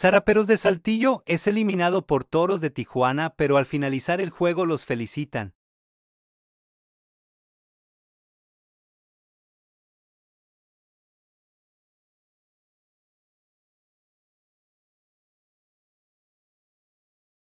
Zaraperos de Saltillo es eliminado por Toros de Tijuana, pero al finalizar el juego los felicitan.